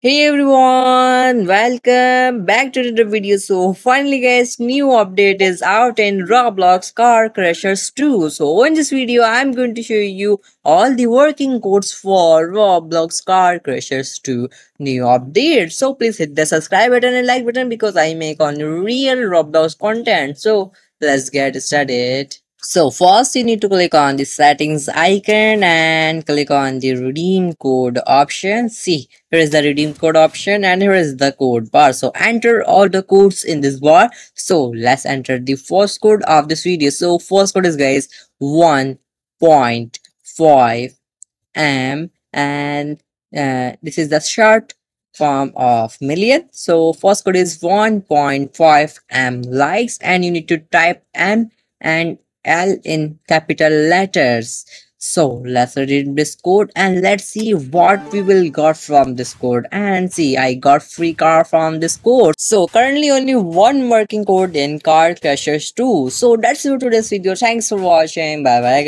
Hey everyone, welcome back to another video. So finally guys, new update is out in Roblox Car Crashers 2. So in this video, I'm going to show you all the working codes for Roblox Car Crashers 2 new update. So please hit the subscribe button and like button because I make on real Roblox content. So let's get started. So first you need to click on the settings icon and click on the redeem code option. See, here is the redeem code option and here is the code bar. So enter all the codes in this bar. So let's enter the first code of this video. So first code is guys 1.5 M and uh, this is the short form of million. So first code is 1.5 M likes and you need to type M and L in capital letters. So let's read this code and let's see what we will got from this code and see I got free car from this code. So currently only one working code in car crashers 2. So that's it for today's video. Thanks for watching. Bye bye guys.